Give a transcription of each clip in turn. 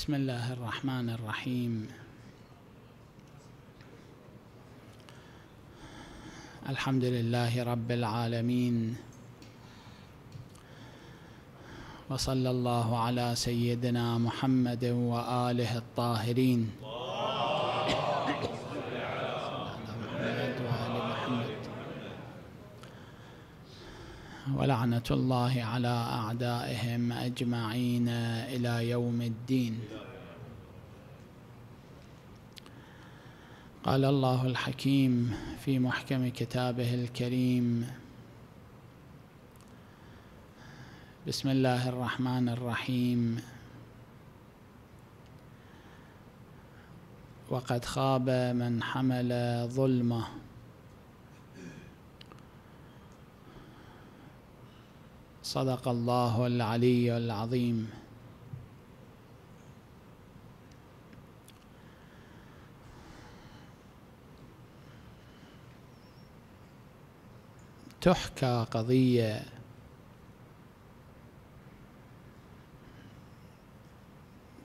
بسم الله الرحمن الرحيم الحمد لله رب العالمين وصلى الله على سيدنا محمد واله الطاهرين ولعنة الله على أعدائهم أجمعين إلى يوم الدين قال الله الحكيم في محكم كتابه الكريم بسم الله الرحمن الرحيم وقد خاب من حمل ظلمه صدق الله العلي العظيم تحكى قضية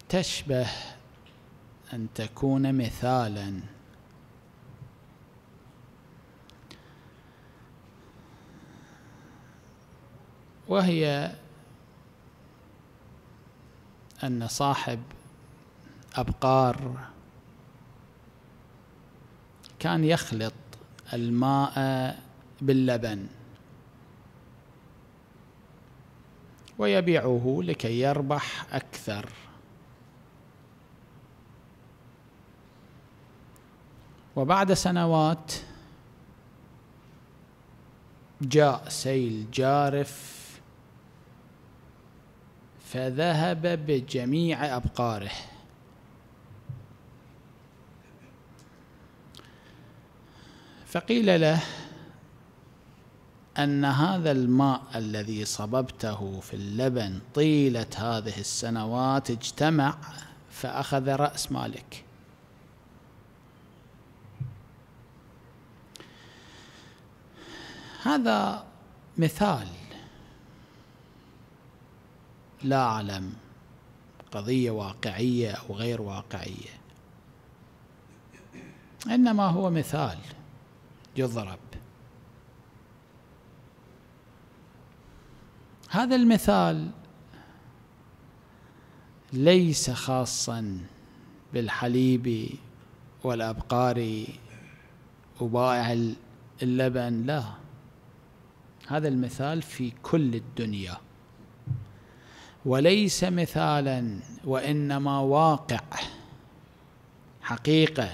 تشبه أن تكون مثالاً وهي أن صاحب أبقار كان يخلط الماء باللبن ويبيعه لكي يربح أكثر وبعد سنوات جاء سيل جارف فذهب بجميع أبقاره فقيل له أن هذا الماء الذي صببته في اللبن طيلة هذه السنوات اجتمع فأخذ رأس مالك هذا مثال لا أعلم قضية واقعية أو غير واقعية إنما هو مثال يضرب هذا المثال ليس خاصا بالحليب والأبقار وبائع اللبن لا هذا المثال في كل الدنيا وليس مثالا وانما واقع حقيقه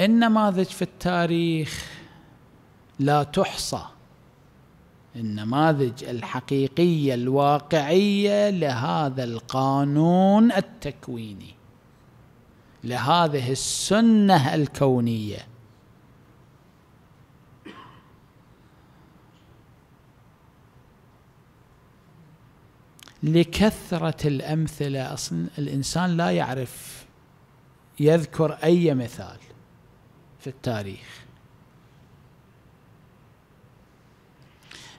النماذج في التاريخ لا تحصى النماذج الحقيقيه الواقعيه لهذا القانون التكويني لهذه السنه الكونيه لكثرة الأمثلة أصلا الإنسان لا يعرف يذكر أي مثال في التاريخ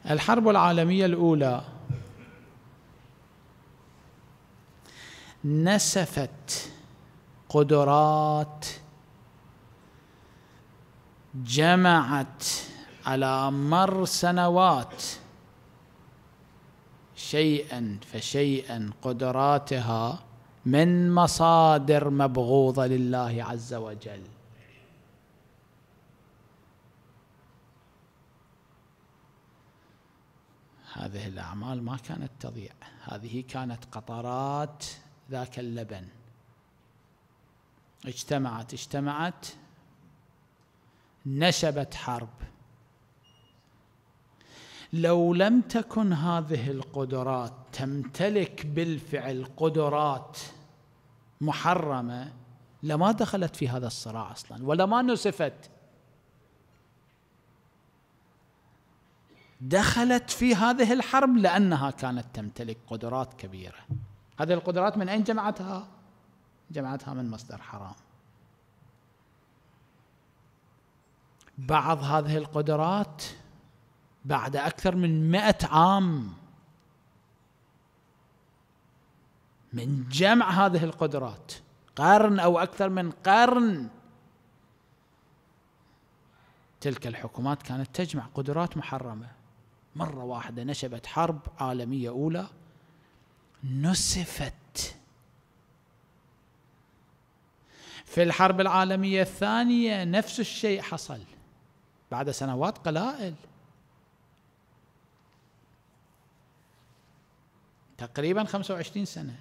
الحرب العالمية الأولى نسفت قدرات جمعت على مر سنوات شيئا فشيئا قدراتها من مصادر مبغوضه لله عز وجل هذه الاعمال ما كانت تضيع هذه كانت قطرات ذاك اللبن اجتمعت اجتمعت نشبت حرب لو لم تكن هذه القدرات تمتلك بالفعل قدرات محرمه لما دخلت في هذا الصراع اصلا ولا ما نسفت دخلت في هذه الحرب لانها كانت تمتلك قدرات كبيره هذه القدرات من اين جمعتها جمعتها من مصدر حرام بعض هذه القدرات بعد أكثر من مئة عام من جمع هذه القدرات قرن أو أكثر من قرن تلك الحكومات كانت تجمع قدرات محرمة مرة واحدة نشبت حرب عالمية أولى نسفت في الحرب العالمية الثانية نفس الشيء حصل بعد سنوات قلائل تقريبا 25 سنة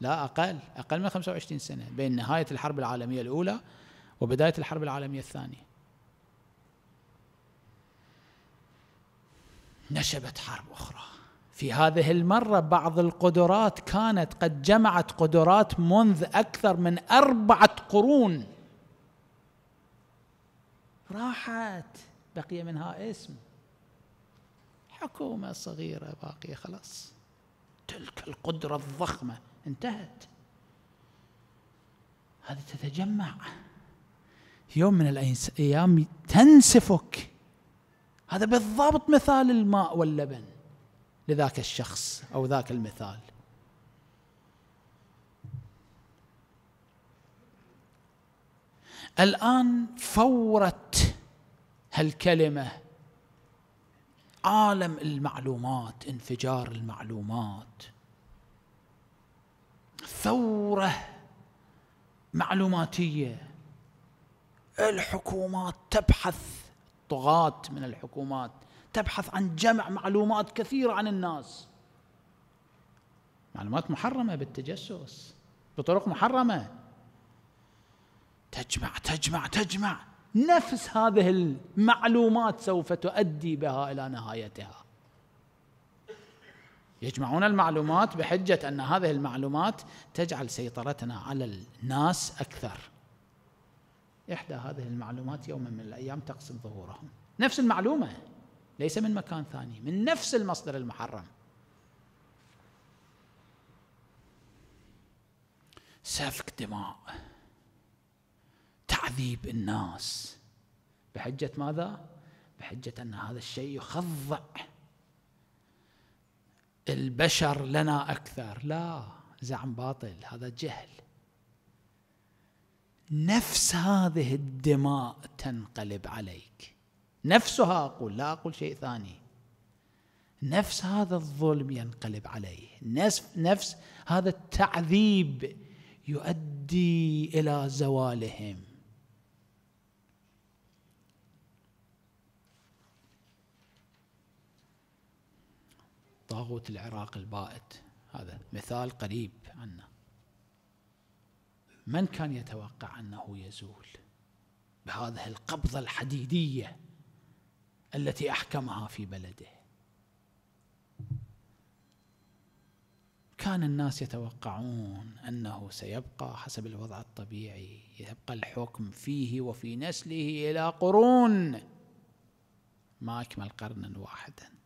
لا أقل أقل من 25 سنة بين نهاية الحرب العالمية الأولى وبداية الحرب العالمية الثانية نشبت حرب أخرى في هذه المرة بعض القدرات كانت قد جمعت قدرات منذ أكثر من أربعة قرون راحت بقي منها اسم حكومة صغيرة باقية خلاص تلك القدرة الضخمة انتهت هذه تتجمع يوم من الأيام تنسفك هذا بالضبط مثال الماء واللبن لذاك الشخص أو ذاك المثال الآن فورة هالكلمة عالم المعلومات انفجار المعلومات ثوره معلوماتيه الحكومات تبحث طغاة من الحكومات تبحث عن جمع معلومات كثيرة عن الناس معلومات محرمة بالتجسس بطرق محرمة تجمع تجمع تجمع نفس هذه المعلومات سوف تؤدي بها إلى نهايتها يجمعون المعلومات بحجة أن هذه المعلومات تجعل سيطرتنا على الناس أكثر إحدى هذه المعلومات يوما من الأيام تقسم ظهورهم نفس المعلومة ليس من مكان ثاني من نفس المصدر المحرم سفك دماء تعذيب الناس بحجة ماذا؟ بحجة أن هذا الشيء يخضع البشر لنا أكثر لا زعم باطل هذا جهل نفس هذه الدماء تنقلب عليك نفسها أقول لا أقول شيء ثاني نفس هذا الظلم ينقلب عليه نفس, نفس هذا التعذيب يؤدي إلى زوالهم طاغوت العراق البائت هذا مثال قريب عنا من كان يتوقع أنه يزول بهذه القبضة الحديدية التي أحكمها في بلده كان الناس يتوقعون أنه سيبقى حسب الوضع الطبيعي يبقى الحكم فيه وفي نسله إلى قرون ما أكمل قرنا واحداً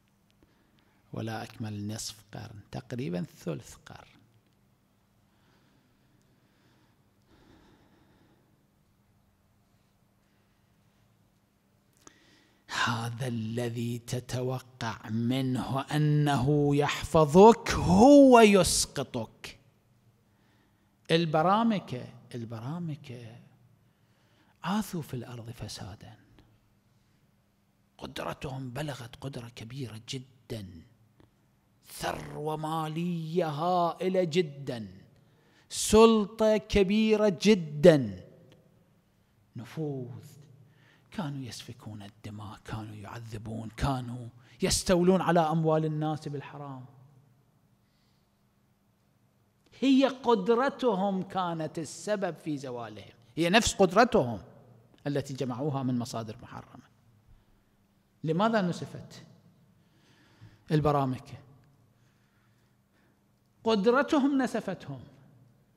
ولا أكمل نصف قرن تقريبا ثلث قرن هذا الذي تتوقع منه أنه يحفظك هو يسقطك البرامكة البرامكة عاثوا في الأرض فسادا قدرتهم بلغت قدرة كبيرة جداً ثروه ماليه هائله جدا سلطه كبيره جدا نفوذ كانوا يسفكون الدماء كانوا يعذبون كانوا يستولون على اموال الناس بالحرام هي قدرتهم كانت السبب في زوالهم هي نفس قدرتهم التي جمعوها من مصادر محرمه لماذا نسفت البرامكه قدرتهم نسفتهم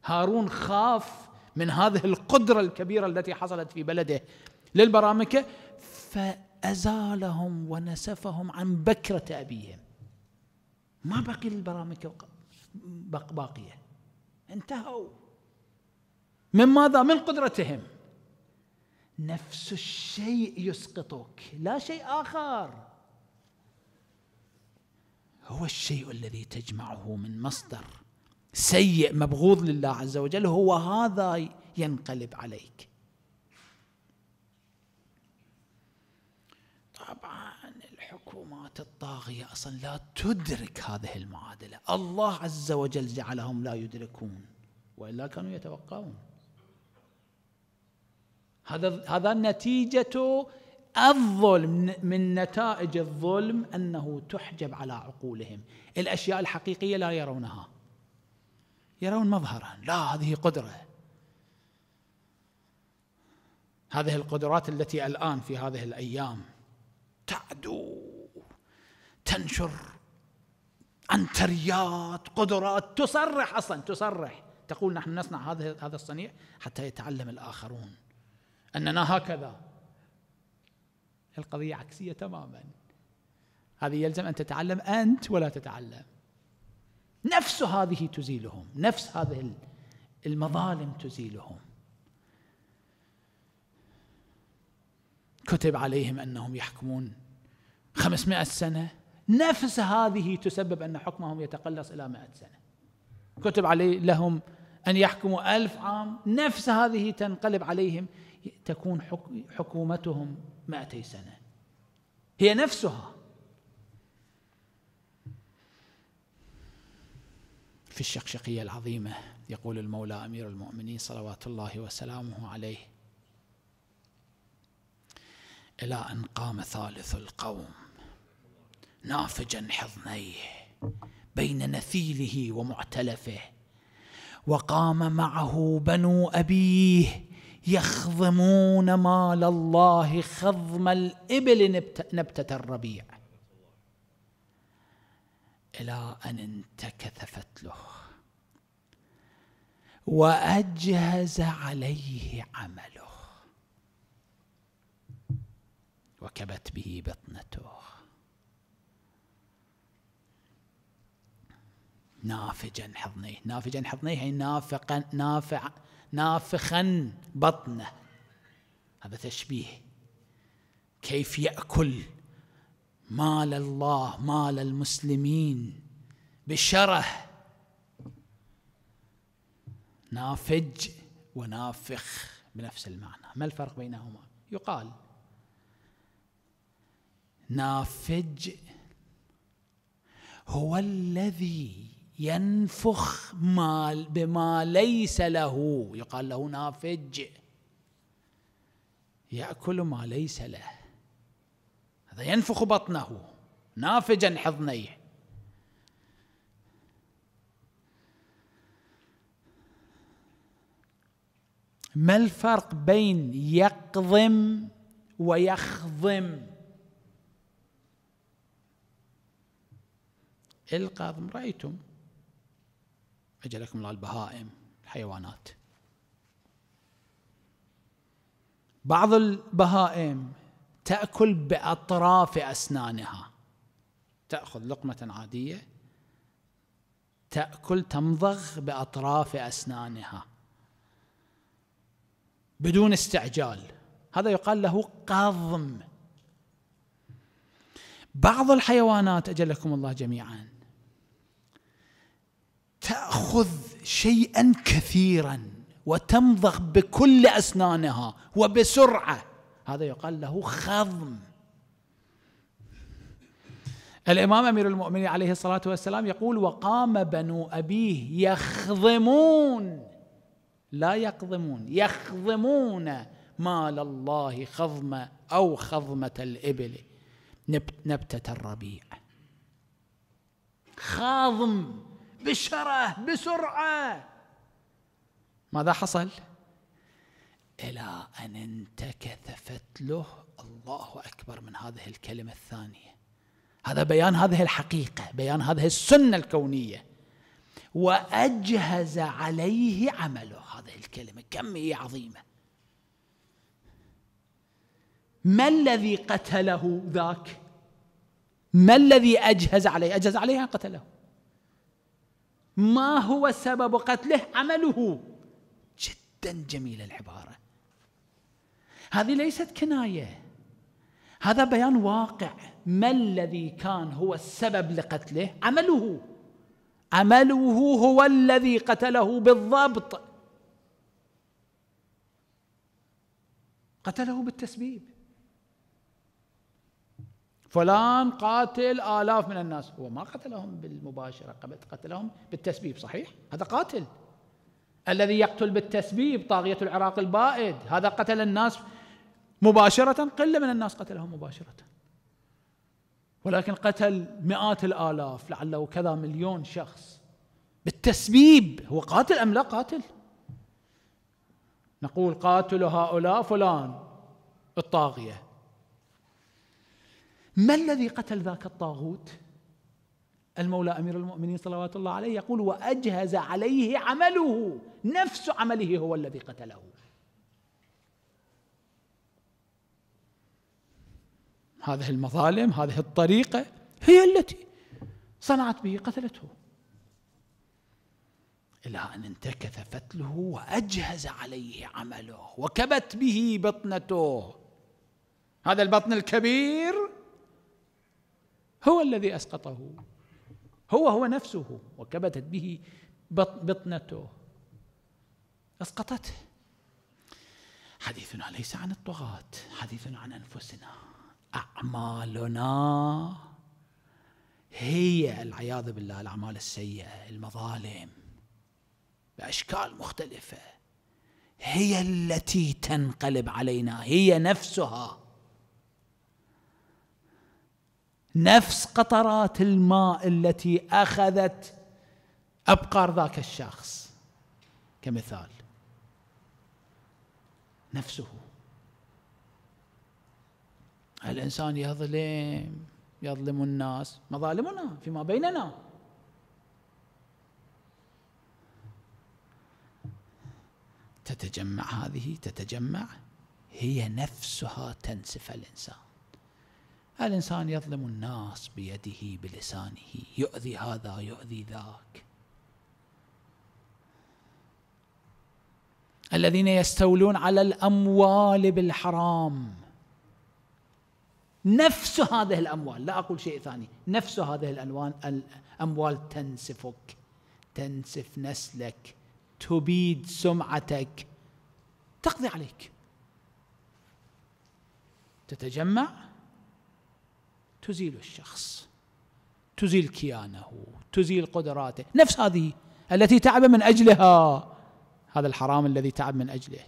هارون خاف من هذه القدرة الكبيرة التي حصلت في بلده للبرامكة فأزالهم ونسفهم عن بكرة أبيهم ما بقي للبرامكة باقية انتهوا من ماذا؟ من قدرتهم نفس الشيء يسقطك لا شيء آخر هو الشيء الذي تجمعه من مصدر سيء مبغوض لله عز وجل هو هذا ينقلب عليك طبعا الحكومات الطاغية أصلا لا تدرك هذه المعادلة الله عز وجل جعلهم لا يدركون وإلا كانوا يتوقعون هذا هذا نتيجة الظلم من نتائج الظلم انه تحجب على عقولهم الاشياء الحقيقيه لا يرونها يرون مظهرا لا هذه قدره هذه القدرات التي الان في هذه الايام تعدو تنشر عنتريات قدرات تصرح اصلا تصرح تقول نحن نصنع هذا هذا الصنيع حتى يتعلم الاخرون اننا هكذا القضية عكسية تماما هذه يلزم أن تتعلم أنت ولا تتعلم نفس هذه تزيلهم نفس هذه المظالم تزيلهم كتب عليهم أنهم يحكمون خمسمائة سنة نفس هذه تسبب أن حكمهم يتقلص إلى مائة سنة كتب عليهم لهم أن يحكموا ألف عام نفس هذه تنقلب عليهم تكون حكومتهم مائتي سنة هي نفسها في الشقشقية العظيمة يقول المولى أمير المؤمنين صلوات الله وسلامه عليه إلى أن قام ثالث القوم نافجا حضنيه بين نثيله ومعتلفه وقام معه بنو أبيه يخضمون مال الله خضم الإبل نبتة الربيع إلى أن انتكث فتله وأجهز عليه عمله وكبت به بطنته نافجا حضنيه نافجا حضنيه يعني نافقا نافع نافخا بطنه هذا تشبيه كيف ياكل مال الله مال المسلمين بشره نافج ونافخ بنفس المعنى ما الفرق بينهما يقال نافج هو الذي ينفخ مال بما ليس له يقال له نافج يأكل ما ليس له هذا ينفخ بطنه نافجا حضنيه ما الفرق بين يقضم ويخضم القاضم رأيتم أجلكم الله البهائم الحيوانات بعض البهائم تأكل بأطراف أسنانها تأخذ لقمة عادية تأكل تمضغ بأطراف أسنانها بدون استعجال هذا يقال له قضم بعض الحيوانات أجلكم الله جميعا تاخذ شيئا كثيرا وتمضغ بكل اسنانها وبسرعه هذا يقال له خضم الامام امير المؤمنين عليه الصلاه والسلام يقول وقام بنو ابيه يخضمون لا يقضمون يخضمون مال الله خضمه او خضمه الابل نبته الربيع خاضم بالشره بسرعه ماذا حصل الى ان انتكثفت له الله اكبر من هذه الكلمه الثانيه هذا بيان هذه الحقيقه بيان هذه السنه الكونيه واجهز عليه عمله هذه الكلمه كم هي عظيمه ما الذي قتله ذاك ما الذي اجهز عليه اجهز عليها قتله ما هو سبب قتله عمله جدا جميلة العبارة هذه ليست كناية هذا بيان واقع ما الذي كان هو السبب لقتله عمله عمله هو الذي قتله بالضبط قتله بالتسبيب فلان قاتل آلاف من الناس هو ما قتلهم بالمباشرة قبل قتلهم بالتسبيب صحيح هذا قاتل الذي يقتل بالتسبيب طاغية العراق البائد هذا قتل الناس مباشرة قلة من الناس قتلهم مباشرة ولكن قتل مئات الآلاف لعله كذا مليون شخص بالتسبيب هو قاتل أم لا قاتل نقول قاتل هؤلاء فلان الطاغية ما الذي قتل ذاك الطاغوت المولى امير المؤمنين صلوات الله عليه يقول واجهز عليه عمله نفس عمله هو الذي قتله هذه المظالم هذه الطريقه هي التي صنعت به قتلته الى ان انتكث فتله واجهز عليه عمله وكبت به بطنته هذا البطن الكبير هو الذي اسقطه هو هو نفسه وكبتت به بطنته اسقطته حديثنا ليس عن الطغاة حديثنا عن انفسنا اعمالنا هي العياذ بالله الاعمال السيئه المظالم باشكال مختلفه هي التي تنقلب علينا هي نفسها نفس قطرات الماء التي اخذت ابقار ذاك الشخص كمثال نفسه الانسان يظلم يظلم الناس مظالمنا فيما بيننا تتجمع هذه تتجمع هي نفسها تنسف الانسان الإنسان يظلم الناس بيده بلسانه يؤذي هذا يؤذي ذاك الذين يستولون على الأموال بالحرام نفس هذه الأموال لا أقول شيء ثاني نفس هذه الألوان الأموال تنسفك تنسف نسلك تبيد سمعتك تقضي عليك تتجمع تزيل الشخص تزيل كيانه تزيل قدراته نفس هذه التي تعب من اجلها هذا الحرام الذي تعب من اجله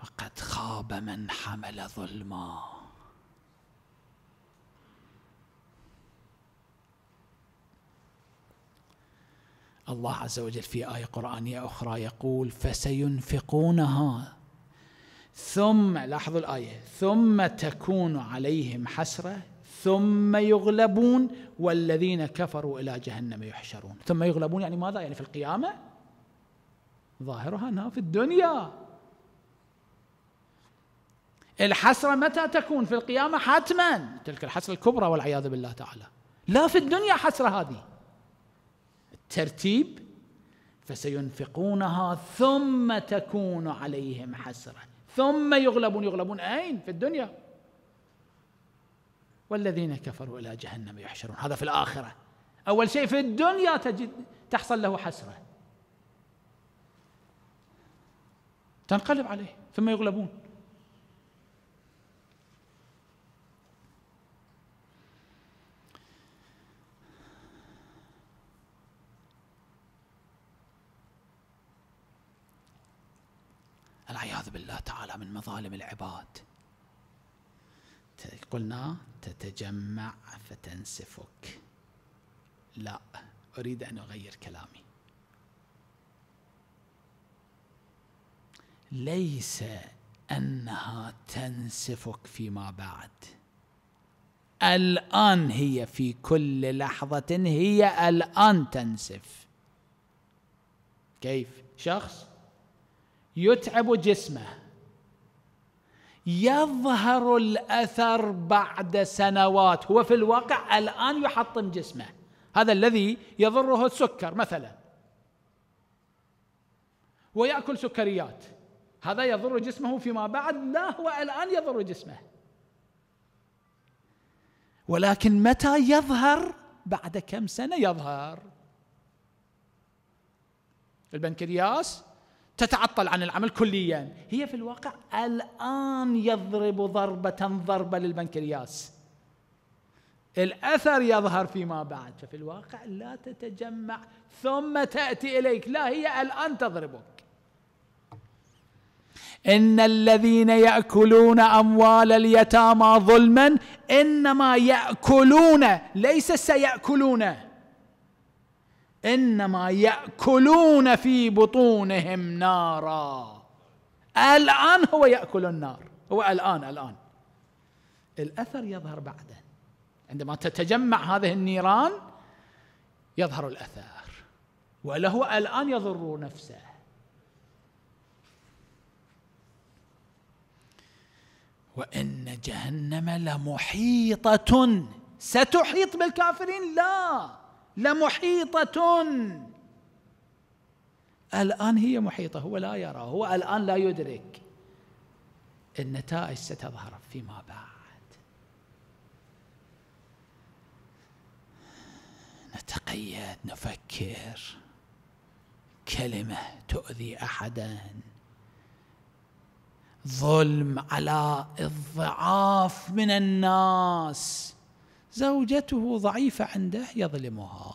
فقد خاب من حمل ظلما الله عز وجل في آية قرآنية أخرى يقول فسينفقونها ثم لاحظوا الآية ثم تكون عليهم حسرة ثم يغلبون والذين كفروا إلى جهنم يحشرون ثم يغلبون يعني ماذا يعني في القيامة ظاهرها أنها في الدنيا الحسرة متى تكون في القيامة حتما تلك الحسرة الكبرى والعياذ بالله تعالى لا في الدنيا حسرة هذه الترتيب فسينفقونها ثم تكون عليهم حسره ثم يغلبون يغلبون أين في الدنيا والذين كفروا إلى جهنم يحشرون هذا في الآخرة أول شيء في الدنيا تجد تحصل له حسرة تنقلب عليه ثم يغلبون العياذ بالله تعالى من مظالم العباد قلنا تتجمع فتنسفك لا أريد أن أغير كلامي ليس أنها تنسفك فيما بعد الآن هي في كل لحظة هي الآن تنسف كيف شخص يتعب جسمه يظهر الاثر بعد سنوات هو في الواقع الان يحطم جسمه هذا الذي يضره السكر مثلا وياكل سكريات هذا يضر جسمه فيما بعد لا هو الان يضر جسمه ولكن متى يظهر بعد كم سنه يظهر البنكرياس تتعطل عن العمل كليا هي في الواقع الآن يضرب ضربة ضربة للبنكرياس الأثر يظهر فيما بعد ففي الواقع لا تتجمع ثم تأتي إليك لا هي الآن تضربك إن الذين يأكلون أموال اليتامى ظلما إنما يأكلون ليس سيأكلونه انما ياكلون في بطونهم نارا الان هو ياكل النار هو الان الان الاثر يظهر بعده عندما تتجمع هذه النيران يظهر الاثر وله الان يضر نفسه وان جهنم لمحيطه ستحيط بالكافرين لا لمحيطة الآن هي محيطة هو لا يرى هو الآن لا يدرك النتائج ستظهر فيما بعد نتقيد نفكر كلمة تؤذي أحدا ظلم على الضعاف من الناس زوجته ضعيفة عنده يظلمها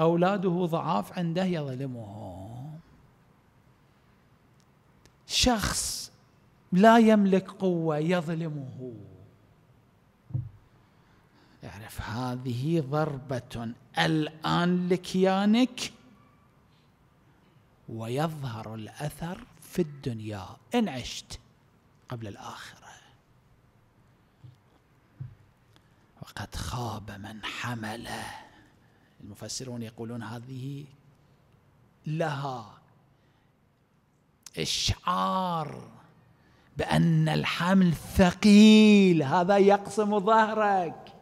أولاده ضعاف عنده يظلمهم شخص لا يملك قوة يظلمه يعرف هذه ضربة الآن لكيانك ويظهر الأثر في الدنيا إن عشت قبل الآخرة قد خاب من حمله المفسرون يقولون هذه لها اشعار بان الحمل ثقيل هذا يقسم ظهرك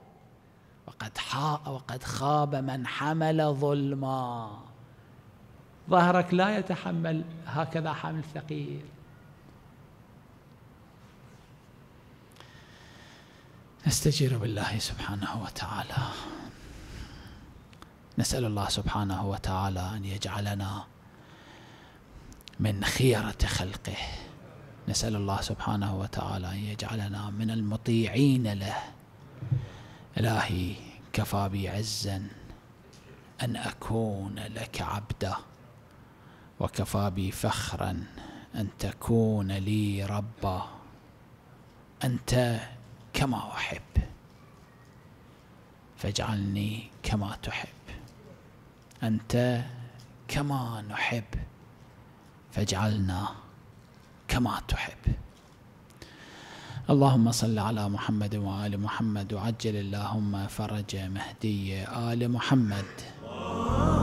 وقد حاء وقد خاب من حمل ظلما ظهرك لا يتحمل هكذا حمل ثقيل نستجير بالله سبحانه وتعالى نسأل الله سبحانه وتعالى أن يجعلنا من خيرة خلقه نسأل الله سبحانه وتعالى أن يجعلنا من المطيعين له إلهي كفى بي عزا أن أكون لك عبدا وكفى بي فخرا أن تكون لي ربا أنت كما أحب فاجعلني كما تحب أنت كما نحب فاجعلنا كما تحب اللهم صل على محمد وآل محمد وعجل اللهم فرج مهدي آل محمد